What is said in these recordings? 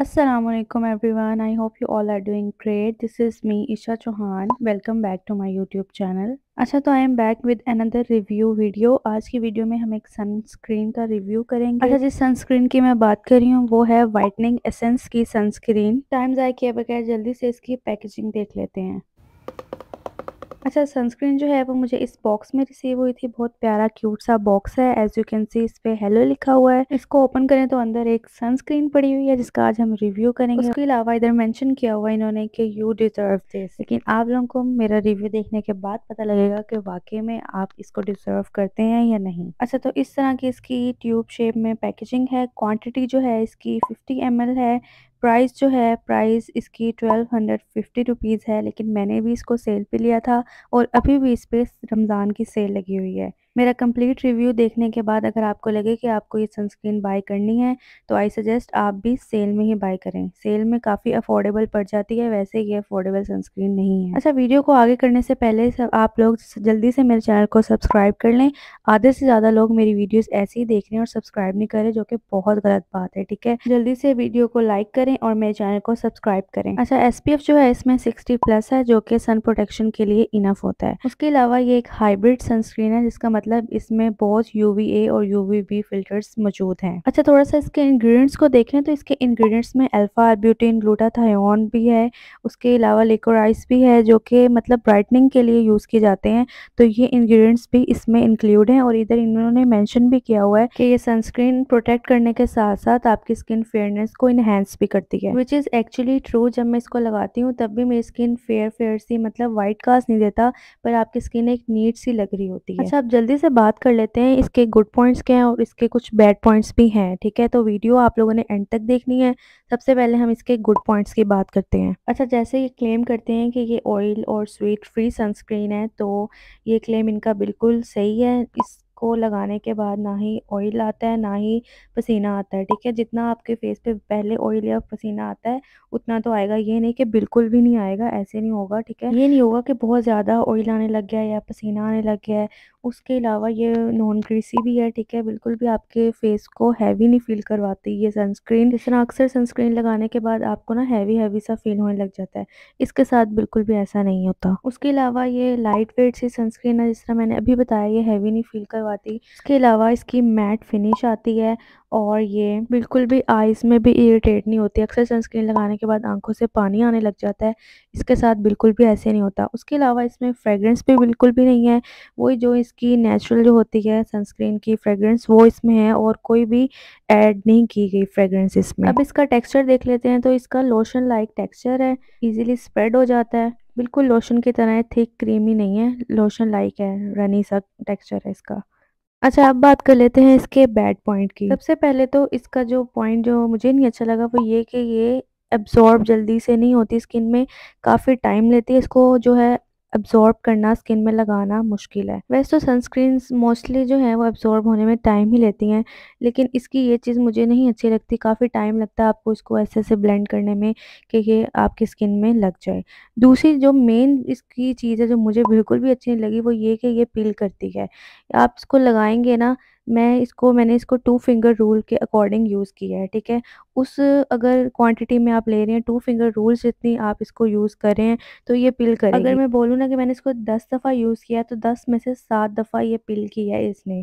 Every everyone I hope you all are doing great this is me Isha Chauhan welcome back to my YouTube channel अच्छा तो I am back with another review video आज की video में हम एक sunscreen का review करेंगे अच्छा जिस सनस्क्रीन की मैं बात कर रही हूँ वो है वाइटनिंग एसेंस की सनस्क्रीन टाइम जाए किए बगैर जल्दी से इसकी पैकेजिंग देख लेते हैं अच्छा सनस्क्रीन जो है वो मुझे इस बॉक्स में रिसीव हुई थी बहुत प्यारा क्यूट सा बॉक्स है एज यू कैन सी इस पे हेलो लिखा हुआ है इसको ओपन करें तो अंदर एक सनस्क्रीन पड़ी हुई है जिसका आज हम रिव्यू करेंगे उसके अलावा इधर मेंशन किया हुआ इन्होंने कि यू डिजर्व दिस लेकिन आप लोगों को मेरा रिव्यू देखने के बाद पता लगेगा की वाकई में आप इसको डिजर्व करते हैं या नहीं अच्छा तो इस तरह की इसकी ट्यूब शेप में पैकेजिंग है क्वान्टिटी जो है इसकी फिफ्टी एम है प्राइस जो है प्राइस इसकी ट्वेल्व हंड्रेड फिफ्टी रुपीज़ है लेकिन मैंने भी इसको सेल पे लिया था और अभी भी इस पर रमज़ान की सेल लगी हुई है मेरा कंप्लीट रिव्यू देखने के बाद अगर आपको लगे कि आपको ये सनस्क्रीन बाय करनी है तो आई सजेस्ट आप भी सेल में ही बाय करें सेल में काफ़ी अफोर्डेबल पड़ जाती है वैसे ये अफोर्डेबल सनस्क्रीन नहीं है अच्छा वीडियो को आगे करने से पहले सब आप लोग जल्दी से मेरे चैनल को सब्सक्राइब कर लें आधे से ज़्यादा लोग मेरी वीडियोज़ ऐसे ही देख रहे हैं और सब्सक्राइब नहीं करें जो कि बहुत गलत बात है ठीक है जल्दी से वीडियो को लाइक करें और मेरे चैनल को सब्सक्राइब करें अच्छा एस जो है इसमें सिक्सटी प्लस है जो कि सन प्रोटेक्शन के लिए इनफ होता है उसके अलावा ये एक हाइब्रिड सनस्क्रीन है जिसका मतलब मतलब इसमें बहुत ए और बी फिल्टर्स मौजूद हैं अच्छा थोड़ा सा इसके इंग्रेडिएंट्स को देखें तो इसके इंग्रेडिएंट्स में अल्फा आर्ब्यूटिन ग्लूटाथायोन भी है उसके अलावा लेकोराइस भी है जो कि मतलब ब्राइटनिंग के लिए यूज़ किए जाते हैं तो ये इंग्रेडिएंट्स भी इसमें इंक्लूड हैं और इधर इन्होंने मैंशन भी किया हुआ है कि ये सनस्क्रीन प्रोटेक्ट करने के साथ साथ आपकी स्किन फेयरनेस को इन्हेंस भी करती है विच इज़ एक्चुअली ट्रू जब मैं इसको लगाती हूँ तब भी मेरी स्किन फेयर फेयर सी मतलब वाइट कास्ट नहीं देता पर आपकी स्किन एक नीट सी लग रही होती है अच्छा आप जल्दी जल्दी से बात कर लेते हैं इसके गुड पॉइंट्स क्या हैं और इसके कुछ बैड पॉइंट्स भी हैं ठीक है तो वीडियो आप लोगों ने एंड तक देखनी है सबसे पहले हम इसके गुड पॉइंट्स की बात करते हैं अच्छा जैसे ये क्लेम करते हैं कि ये ऑयल और स्वीट फ्री सनस्क्रीन है तो ये क्लेम इनका बिल्कुल सही है इस को लगाने के बाद ना ही ऑयल आता है ना ही पसीना आता है ठीक है जितना आपके फेस पे पहले ऑयल या पसीना आता है उतना तो आएगा ये नहीं कि बिल्कुल भी नहीं आएगा ऐसे नहीं होगा ठीक है ये नहीं होगा कि बहुत ज़्यादा ऑयल आने लग गया है या पसीना आने लग गया है उसके अलावा ये नॉन ग्रीसी भी है ठीक है बिल्कुल भी आपके फेस को हैवी नहीं फील करवाती ये सनस्क्रीन जिस तरह अक्सर सनस्क्रीन लगाने के बाद आपको ना हैवी हैवी सा फील होने लग जाता है इसके साथ बिल्कुल भी ऐसा नहीं होता उसके अलावा ये लाइट वेट सी सनस्क्रीन है जिस तरह मैंने अभी बताया ये हैवी नहीं फील करवाती इसके अलावा इसकी मैट फिनिश आती है और ये बिल्कुल भी आइज़ में भी इरिटेट नहीं होती अक्सर सनस्क्रीन लगाने के बाद आंखों से पानी आने लग जाता है इसके साथ बिल्कुल भी ऐसे नहीं होता उसके अलावा इसमें फ्रेगरेंस भी बिल्कुल भी नहीं है वही जो इसकी नेचुरल जो होती है सनस्क्रीन की फ्रेगरेंस वो इसमें है और कोई भी ऐड नहीं की गई फ्रेगरेंस इसमें अब इसका टेक्स्चर देख लेते हैं तो इसका लोशन लाइक टेक्स्चर है ईजिली स्प्रेड हो जाता है बिल्कुल लोशन की तरह थिक क्रीमी नहीं है लोशन लाइक है रनी सा टेक्स्चर है इसका अच्छा अब बात कर लेते हैं इसके बैड पॉइंट की। सबसे पहले तो इसका जो पॉइंट जो मुझे नहीं अच्छा लगा वो ये कि ये एब्ज़ॉर्ब जल्दी से नहीं होती स्किन में, काफ़ी टाइम लेती है इसको जो है एब्जॉर्ब करना स्किन में लगाना मुश्किल है वैसे तो सनस्क्रीन मोस्टली जो है वो एब्जॉर्ब होने में टाइम ही लेती हैं लेकिन इसकी ये चीज़ मुझे नहीं अच्छी लगती काफ़ी टाइम लगता है आपको इसको ऐसे ऐसे ब्लेंड करने में कि ये आपकी स्किन में लग जाए दूसरी जो मेन इसकी चीज़ है जो मुझे बिल्कुल भी अच्छी नहीं लगी वो ये कि ये पील करती है आप इसको लगाएंगे ना मैं इसको मैंने इसको टू फिंगर रूल के अकॉर्डिंग यूज़ किया है ठीक है उस अगर क्वांटिटी में आप ले रहे हैं टू फिंगर रूल जितनी आप इसको यूज़ कर रहे हैं तो ये पिल कर अगर मैं बोलूँ ना कि मैंने इसको दस दफ़ा यूज़ किया है तो दस में से सात दफ़ा ये पिल किया है इसने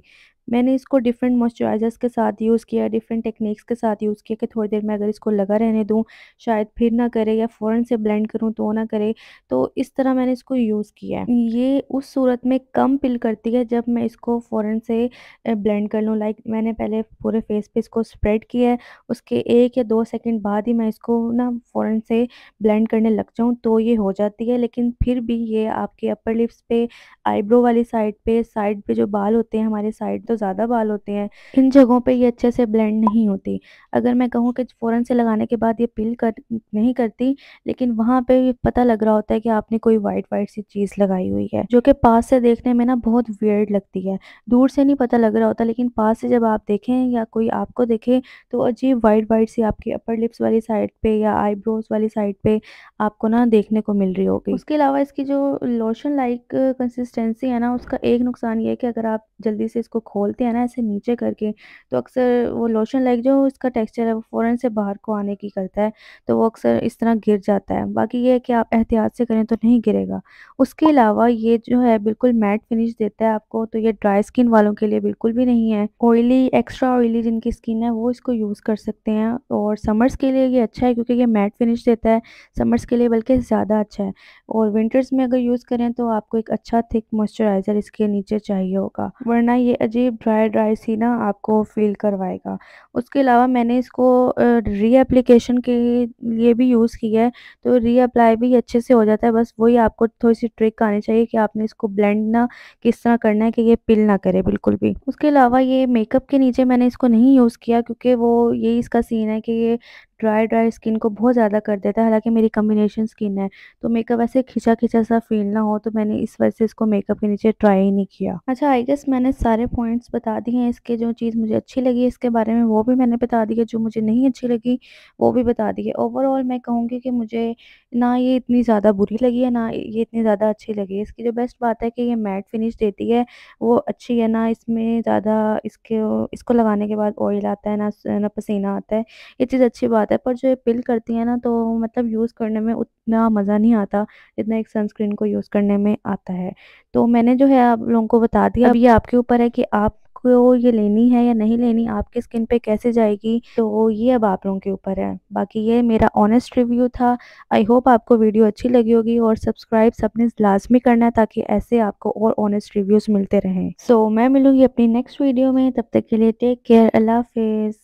मैंने इसको डिफरेंट मॉइस्चराइज़र्स के साथ यूज़ किया डिफरेंट टेक्निक्स के साथ यूज़ किया कि थोड़ी देर में अगर इसको लगा रहने दूँ शायद फिर ना करे या फ़ौरन से ब्लेंड करूँ तो ना करे तो इस तरह मैंने इसको यूज़ किया है ये उस सूरत में कम पिल करती है जब मैं इसको फ़ौरन से ब्लेंड कर लूँ लाइक मैंने पहले पूरे फेस पर इसको स्प्रेड किया है उसके एक या दो सेकेंड बाद ही मैं इसको ना फ़ौरन से ब्लेंड करने लग जाऊँ तो ये हो जाती है लेकिन फिर भी ये आपके अपर लिप्स पे आईब्रो वाली साइड पर साइड पर जो बाल होते हैं हमारे साइड तो ज़्यादा बाल होते हैं इन जगहों पे ये अच्छे से ब्लेंड नहीं होती अगर मैं कहूँ कि फ़ौरन से लगाने के बाद ये पिल कर नहीं करती लेकिन वहाँ पे भी पता लग रहा होता है कि आपने कोई वाइट वाइट सी चीज़ लगाई हुई है जो कि पास से देखने में ना बहुत वियर्ड लगती है दूर से नहीं पता लग रहा होता लेकिन पास से जब आप देखें या कोई आपको देखे तो अजीब वाइट वाइट सी आपकी अपर लिप्स वाली साइड पर या आईब्रोज वाली साइड पर आपको ना देखने को मिल रही होगी उसके अलावा इसकी जो लोशन लाइक कंसिस्टेंसी है ना उसका एक नुकसान ये है कि अगर आप जल्दी से इसको खोल खोलते हैं ना ऐसे नीचे करके तो अक्सर वो लोशन लाइक जो इसका टेक्सचर है वो फ़ौरन से बाहर को आने की करता है तो वो अक्सर इस तरह गिर जाता है बाकी ये है कि आप एहतियात से करें तो नहीं गिरेगा उसके अलावा ये जो है बिल्कुल मैट फिनिश देता है आपको तो ये ड्राई स्किन वालों के लिए बिल्कुल भी नहीं है ऑयली एक्स्ट्रा ऑयली जिनकी स्किन है वो इसको यूज़ कर सकते हैं और समर्स के लिए ये अच्छा है क्योंकि ये मैट फिनिश देता है समर्स के लिए बल्कि ज़्यादा अच्छा है और विंटर्स में अगर यूज़ करें तो आपको एक अच्छा थिक मॉइस्चराइज़र इसके नीचे चाहिए होगा वरना ये अजीब अजीब ड्राई ड्राई सी ना आपको फील करवाएगा उसके अलावा मैंने इसको रीएप्लीकेशन के लिए भी यूज़ किया है तो रीअप्लाई भी अच्छे से हो जाता है बस वही आपको थोड़ी सी ट्रिक आनी चाहिए कि आपने इसको ब्लेंड ना किस तरह करना है कि ये पिल ना करे बिल्कुल भी उसके अलावा ये मेकअप के नीचे मैंने इसको नहीं यूज़ किया क्योंकि वो यही इसका सीन है कि ये ड्राई ड्राई स्किन को बहुत ज़्यादा कर देता है हालांकि मेरी कम्बिनेशन स्किन है तो मेकअप ऐसे खिंचा खिंचा सा फील ना हो तो मैंने इस वजह से इसको मेकअप के नीचे ट्राई ही नहीं किया अच्छा आई गेस मैंने सारे पॉइंट्स बता दिए हैं इसके जो चीज़ मुझे अच्छी लगी इसके बारे में वो भी मैंने बता दी है जो मुझे नहीं अच्छी लगी वो भी बता दी है ओवरऑल मैं कहूँगी कि मुझे ना ये इतनी ज़्यादा बुरी लगी है ना ये इतनी ज़्यादा अच्छी लगी है इसकी जो बेस्ट बात है कि ये मैट फिनिश देती है वो अच्छी है ना इसमें ज़्यादा इसके इसको लगाने के बाद ऑयल आता है ना ना पसीना आता है ये चीज़ अच्छी बात है है पर जो ये पिल करती है ना तो मतलब यूज़ करने में उतना मज़ा नहीं आता जितना एक सनस्क्रीन को यूज़ करने में आता है तो मैंने जो है आप लोगों को बता दिया अब ये आपके ऊपर है कि आप आपको ये लेनी है या नहीं लेनी आपके स्किन पे कैसे जाएगी तो ये अब आप लोगों के ऊपर है बाकी ये मेरा ऑनेस्ट रिव्यू था आई होप आपको वीडियो अच्छी लगी होगी और सब्सक्राइब सबने लाजमी करना है ताकि ऐसे आपको और ऑनेस्ट रिव्यूज़ मिलते रहें सो so, मैं मिलूंगी अपनी नेक्स्ट वीडियो में तब तक के लिए टेक केयर अल्लाह हाफिज़